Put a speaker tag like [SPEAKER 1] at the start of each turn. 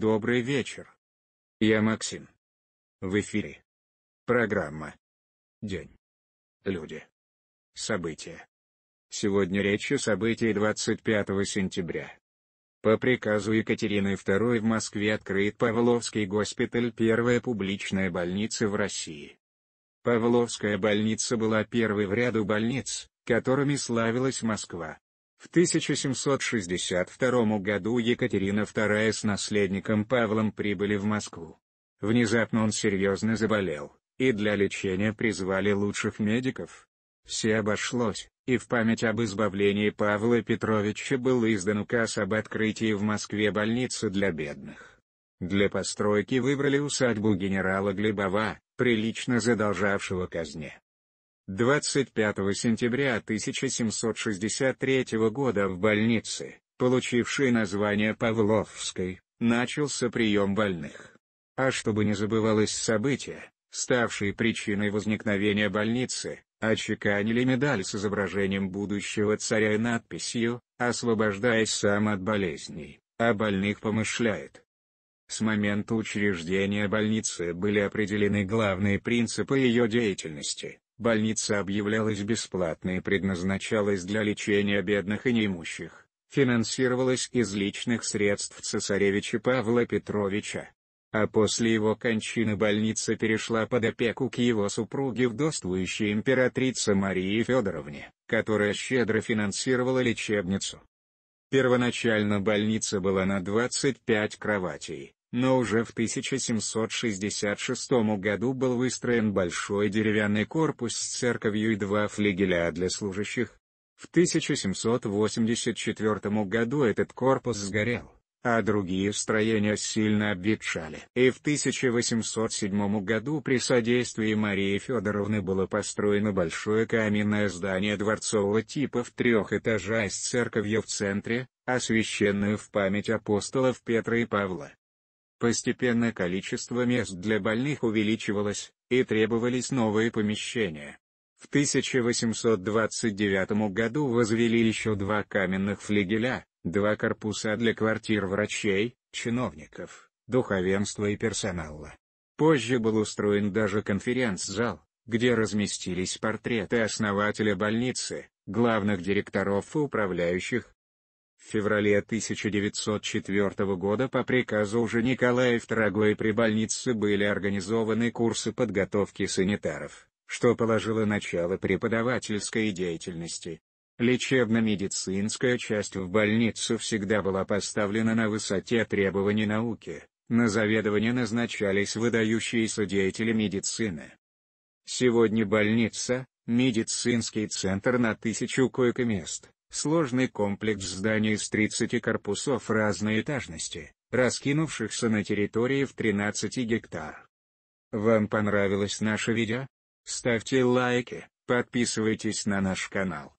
[SPEAKER 1] Добрый вечер. Я Максим. В эфире. Программа. День. Люди. События. Сегодня речь о событии 25 сентября. По приказу Екатерины II в Москве открыт Павловский госпиталь первая публичная больница в России. Павловская больница была первой в ряду больниц, которыми славилась Москва. В 1762 году Екатерина II с наследником Павлом прибыли в Москву. Внезапно он серьезно заболел, и для лечения призвали лучших медиков. Все обошлось, и в память об избавлении Павла Петровича был издан указ об открытии в Москве больницы для бедных. Для постройки выбрали усадьбу генерала Глебова, прилично задолжавшего казне. 25 сентября 1763 года в больнице, получившей название Павловской, начался прием больных. А чтобы не забывалось событие, ставшее причиной возникновения больницы, очеканили медаль с изображением будущего царя и надписью «Освобождаясь сам от болезней, а больных помышляет». С момента учреждения больницы были определены главные принципы ее деятельности, Больница объявлялась бесплатной и предназначалась для лечения бедных и неимущих, финансировалась из личных средств цесаревича Павла Петровича. А после его кончины больница перешла под опеку к его супруге вдовствующей императрице Марии Федоровне, которая щедро финансировала лечебницу. Первоначально больница была на 25 кроватей, но уже в 1766 году был выстроен большой деревянный корпус с церковью и два флигеля для служащих. В 1784 году этот корпус сгорел, а другие строения сильно обветшали. И в 1807 году при содействии Марии Федоровны было построено большое каменное здание дворцового типа в трех этажах с церковью в центре, освященную в память апостолов Петра и Павла. Постепенно количество мест для больных увеличивалось, и требовались новые помещения. В 1829 году возвели еще два каменных флигеля, два корпуса для квартир врачей, чиновников, духовенства и персонала. Позже был устроен даже конференц-зал, где разместились портреты основателя больницы, главных директоров и управляющих, в феврале 1904 года по приказу уже Николая II при больнице были организованы курсы подготовки санитаров, что положило начало преподавательской деятельности. Лечебно-медицинская часть в больнице всегда была поставлена на высоте требований науки, на заведование назначались выдающиеся деятели медицины. Сегодня больница – медицинский центр на тысячу койко-мест, Сложный комплекс зданий из 30 корпусов разной этажности, раскинувшихся на территории в 13 гектар. Вам понравилось наше видео? Ставьте лайки, подписывайтесь на наш канал.